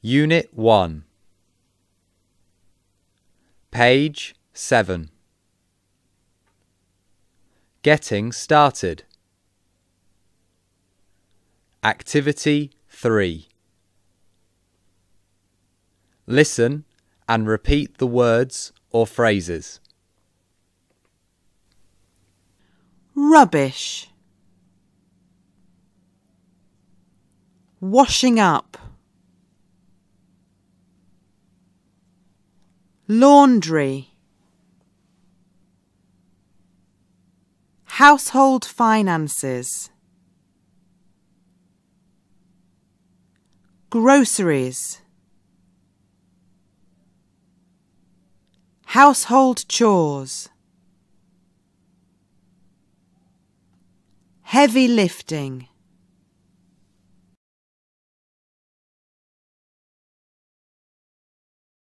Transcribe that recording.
Unit 1 Page 7 Getting started Activity 3 Listen and repeat the words or phrases. Rubbish Washing up laundry, household finances, groceries, household chores, heavy lifting,